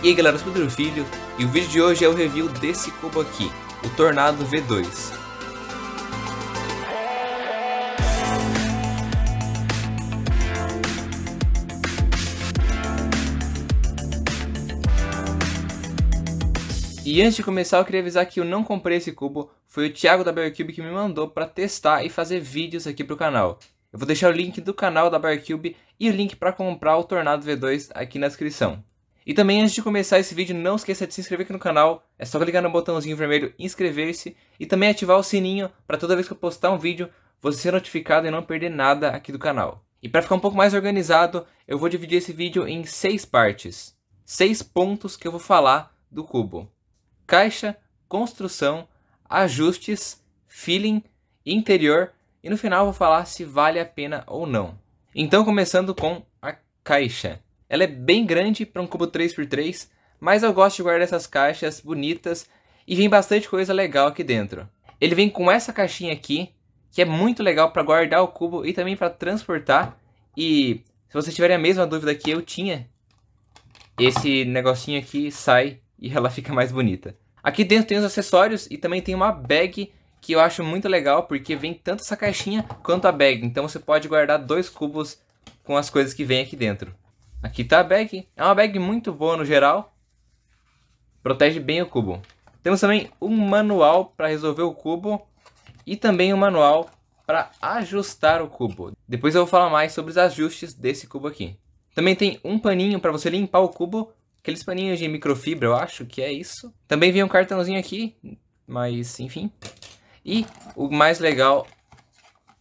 E aí galera, eu sou o Pedro Filho e o vídeo de hoje é o review desse cubo aqui, o Tornado V2. E antes de começar, eu queria avisar que eu não comprei esse cubo, foi o Thiago da Bearcube que me mandou para testar e fazer vídeos aqui pro canal. Eu vou deixar o link do canal da Bearcube e o link para comprar o Tornado V2 aqui na descrição. E também antes de começar esse vídeo, não esqueça de se inscrever aqui no canal. É só clicar no botãozinho vermelho inscrever-se e também ativar o sininho para toda vez que eu postar um vídeo você ser notificado e não perder nada aqui do canal. E para ficar um pouco mais organizado, eu vou dividir esse vídeo em seis partes. Seis pontos que eu vou falar do cubo. Caixa, construção, ajustes, feeling, interior e no final eu vou falar se vale a pena ou não. Então começando com a caixa. Ela é bem grande para um cubo 3x3, mas eu gosto de guardar essas caixas bonitas e vem bastante coisa legal aqui dentro. Ele vem com essa caixinha aqui, que é muito legal para guardar o cubo e também para transportar. E se vocês tiverem a mesma dúvida que eu tinha, esse negocinho aqui sai e ela fica mais bonita. Aqui dentro tem os acessórios e também tem uma bag que eu acho muito legal porque vem tanto essa caixinha quanto a bag. Então você pode guardar dois cubos com as coisas que vem aqui dentro. Aqui tá a bag. É uma bag muito boa no geral. Protege bem o cubo. Temos também um manual para resolver o cubo. E também um manual para ajustar o cubo. Depois eu vou falar mais sobre os ajustes desse cubo aqui. Também tem um paninho para você limpar o cubo. Aqueles paninhos de microfibra, eu acho que é isso. Também vem um cartãozinho aqui, mas enfim. E o mais legal,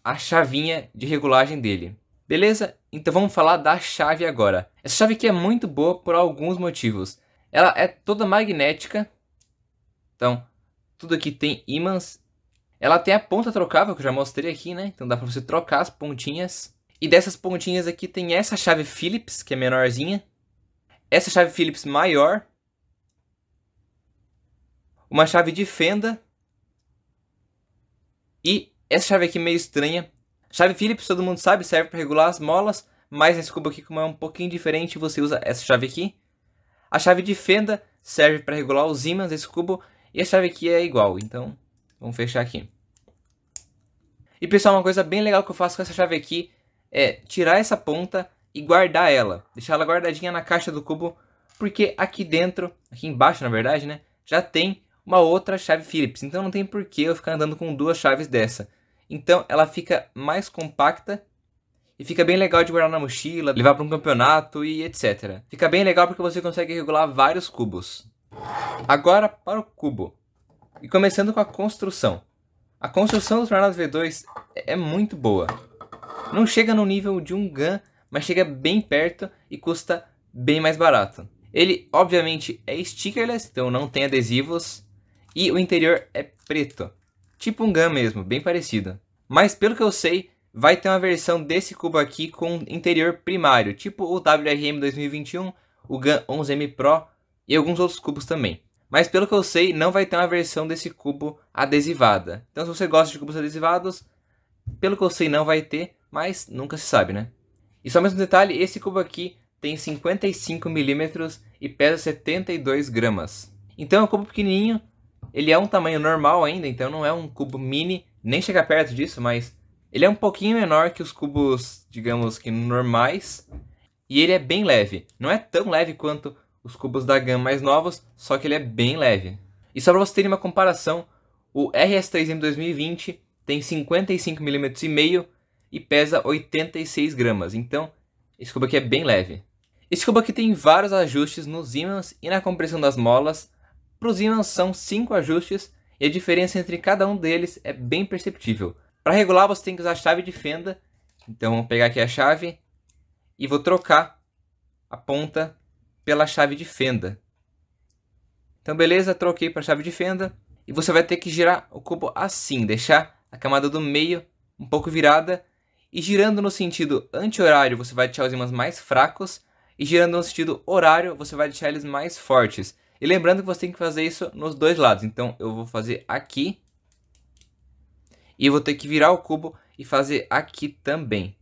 a chavinha de regulagem dele. Beleza? Então vamos falar da chave agora. Essa chave aqui é muito boa por alguns motivos. Ela é toda magnética. Então, tudo aqui tem ímãs. Ela tem a ponta trocável, que eu já mostrei aqui, né? Então dá para você trocar as pontinhas. E dessas pontinhas aqui tem essa chave Phillips, que é menorzinha. Essa chave Phillips maior. Uma chave de fenda. E essa chave aqui meio estranha, Chave Phillips, todo mundo sabe, serve para regular as molas, mas nesse cubo aqui, como é um pouquinho diferente, você usa essa chave aqui. A chave de fenda serve para regular os ímãs desse cubo, e a chave aqui é igual, então vamos fechar aqui. E pessoal, uma coisa bem legal que eu faço com essa chave aqui é tirar essa ponta e guardar ela. Deixar ela guardadinha na caixa do cubo, porque aqui dentro, aqui embaixo na verdade, né, já tem uma outra chave Phillips. Então não tem por que eu ficar andando com duas chaves dessa. Então ela fica mais compacta e fica bem legal de guardar na mochila, levar para um campeonato e etc. Fica bem legal porque você consegue regular vários cubos. Agora para o cubo. E começando com a construção. A construção do Tornado V2 é, é muito boa. Não chega no nível de um Gan, mas chega bem perto e custa bem mais barato. Ele, obviamente, é stickerless, né? então não tem adesivos. E o interior é preto tipo um GAN mesmo, bem parecido. Mas pelo que eu sei, vai ter uma versão desse cubo aqui com interior primário, tipo o WRM 2021, o GAN 11M Pro e alguns outros cubos também. Mas pelo que eu sei, não vai ter uma versão desse cubo adesivada. Então se você gosta de cubos adesivados, pelo que eu sei não vai ter, mas nunca se sabe, né? E só mais um detalhe, esse cubo aqui tem 55 milímetros e pesa 72 gramas. Então é um cubo pequenininho, ele é um tamanho normal ainda, então não é um cubo mini, nem chega perto disso, mas ele é um pouquinho menor que os cubos, digamos que normais, e ele é bem leve. Não é tão leve quanto os cubos da GAN mais novos, só que ele é bem leve. E só para vocês terem uma comparação, o RS3M 2020 tem 55 mm e meio e pesa 86 gramas, então esse cubo aqui é bem leve. Esse cubo aqui tem vários ajustes nos ímãs e na compressão das molas, para os Inans são 5 ajustes e a diferença entre cada um deles é bem perceptível. Para regular você tem que usar a chave de fenda, então vou pegar aqui a chave e vou trocar a ponta pela chave de fenda. Então beleza, troquei para a chave de fenda e você vai ter que girar o cubo assim, deixar a camada do meio um pouco virada e girando no sentido anti-horário você vai deixar os ímãs mais fracos e girando no sentido horário você vai deixar eles mais fortes. E lembrando que você tem que fazer isso nos dois lados. Então eu vou fazer aqui. E vou ter que virar o cubo e fazer aqui também.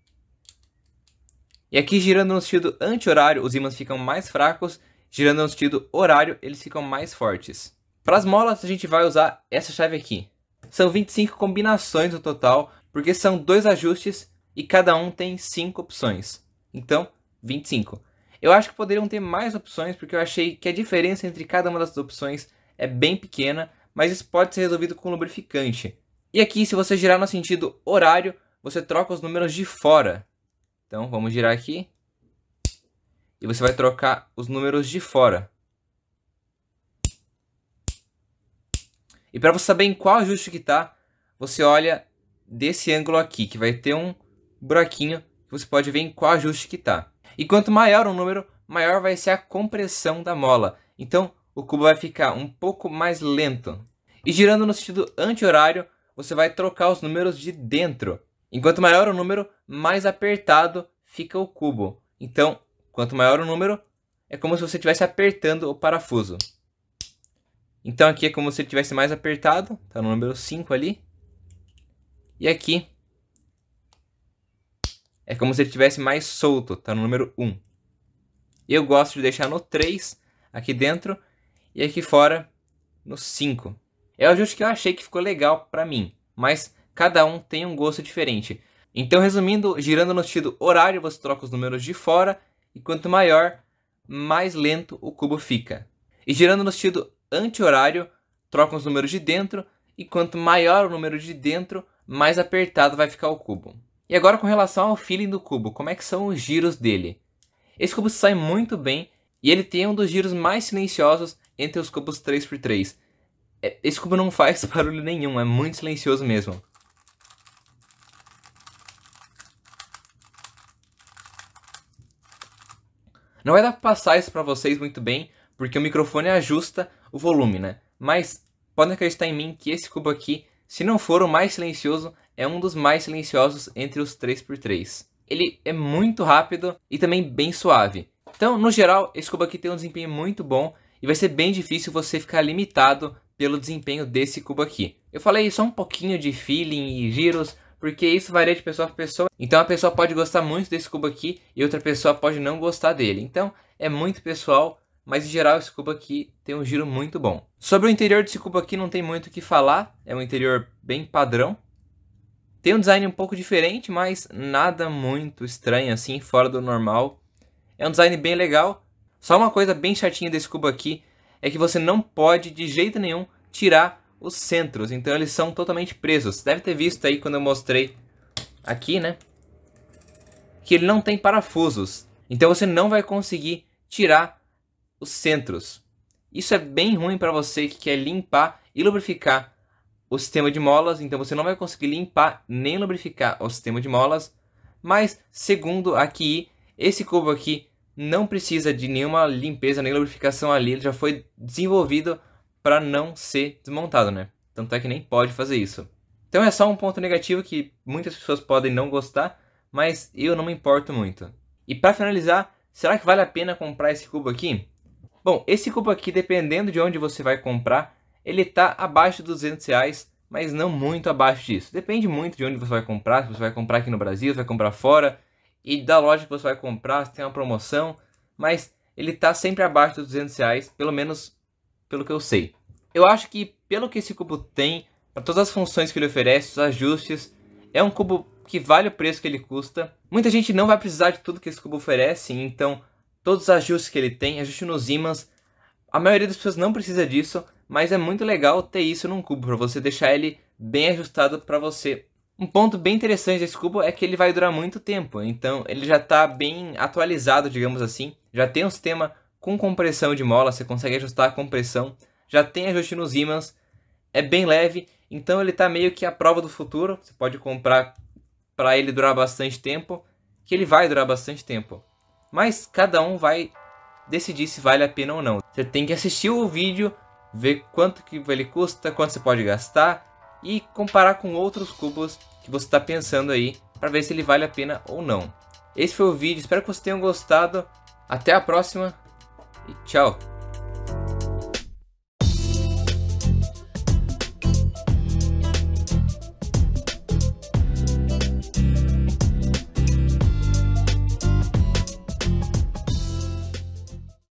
E aqui girando no sentido anti-horário, os ímãs ficam mais fracos. Girando no sentido horário, eles ficam mais fortes. Para as molas, a gente vai usar essa chave aqui. São 25 combinações no total, porque são dois ajustes e cada um tem 5 opções. Então, 25. Eu acho que poderiam ter mais opções, porque eu achei que a diferença entre cada uma das opções é bem pequena, mas isso pode ser resolvido com lubrificante. E aqui, se você girar no sentido horário, você troca os números de fora. Então, vamos girar aqui. E você vai trocar os números de fora. E para você saber em qual ajuste que está, você olha desse ângulo aqui, que vai ter um buraquinho que você pode ver em qual ajuste que está. E quanto maior o número, maior vai ser a compressão da mola. Então, o cubo vai ficar um pouco mais lento. E girando no sentido anti-horário, você vai trocar os números de dentro. Enquanto maior o número, mais apertado fica o cubo. Então, quanto maior o número, é como se você estivesse apertando o parafuso. Então aqui é como se ele estivesse mais apertado, tá no número 5 ali. E aqui é como se ele tivesse mais solto, tá no número 1. Eu gosto de deixar no 3, aqui dentro, e aqui fora, no 5. É o ajuste que eu achei que ficou legal para mim, mas cada um tem um gosto diferente. Então, resumindo, girando no sentido horário, você troca os números de fora, e quanto maior, mais lento o cubo fica. E girando no sentido anti-horário, troca os números de dentro, e quanto maior o número de dentro, mais apertado vai ficar o cubo. E agora com relação ao feeling do cubo, como é que são os giros dele? Esse cubo sai muito bem e ele tem um dos giros mais silenciosos entre os cubos 3x3. É, esse cubo não faz barulho nenhum, é muito silencioso mesmo. Não vai dar pra passar isso pra vocês muito bem, porque o microfone ajusta o volume, né? Mas podem acreditar em mim que esse cubo aqui, se não for o mais silencioso, é um dos mais silenciosos entre os 3x3. Ele é muito rápido e também bem suave. Então, no geral, esse cubo aqui tem um desempenho muito bom e vai ser bem difícil você ficar limitado pelo desempenho desse cubo aqui. Eu falei só um pouquinho de feeling e giros, porque isso varia de pessoa para pessoa. Então a pessoa pode gostar muito desse cubo aqui e outra pessoa pode não gostar dele. Então é muito pessoal, mas em geral esse cubo aqui tem um giro muito bom. Sobre o interior desse cubo aqui não tem muito o que falar, é um interior bem padrão. Tem um design um pouco diferente, mas nada muito estranho assim, fora do normal. É um design bem legal. Só uma coisa bem chatinha desse cubo aqui é que você não pode de jeito nenhum tirar os centros, então eles são totalmente presos. deve ter visto aí quando eu mostrei aqui, né? Que ele não tem parafusos. Então você não vai conseguir tirar os centros. Isso é bem ruim para você que quer limpar e lubrificar o sistema de molas, então você não vai conseguir limpar nem lubrificar o sistema de molas. Mas, segundo a esse cubo aqui não precisa de nenhuma limpeza nem lubrificação ali, ele já foi desenvolvido para não ser desmontado, né? Tanto é que nem pode fazer isso. Então é só um ponto negativo que muitas pessoas podem não gostar, mas eu não me importo muito. E para finalizar, será que vale a pena comprar esse cubo aqui? Bom, esse cubo aqui, dependendo de onde você vai comprar, ele está abaixo dos 200 reais, mas não muito abaixo disso. Depende muito de onde você vai comprar, se você vai comprar aqui no Brasil, se vai comprar fora, e da loja que você vai comprar, se tem uma promoção, mas ele está sempre abaixo dos 200 reais, pelo menos pelo que eu sei. Eu acho que pelo que esse cubo tem, para todas as funções que ele oferece, os ajustes, é um cubo que vale o preço que ele custa. Muita gente não vai precisar de tudo que esse cubo oferece, então todos os ajustes que ele tem, ajuste nos ímãs, a maioria das pessoas não precisa disso, mas é muito legal ter isso num cubo, para você deixar ele bem ajustado para você. Um ponto bem interessante desse cubo é que ele vai durar muito tempo, então ele já está bem atualizado, digamos assim. Já tem um sistema com compressão de mola, você consegue ajustar a compressão, já tem ajuste nos ímãs, é bem leve, então ele está meio que a prova do futuro. Você pode comprar para ele durar bastante tempo, que ele vai durar bastante tempo. Mas cada um vai decidir se vale a pena ou não. Você tem que assistir o vídeo ver quanto que ele custa, quanto você pode gastar e comparar com outros cubos que você está pensando aí para ver se ele vale a pena ou não. Esse foi o vídeo, espero que vocês tenham gostado. Até a próxima e tchau!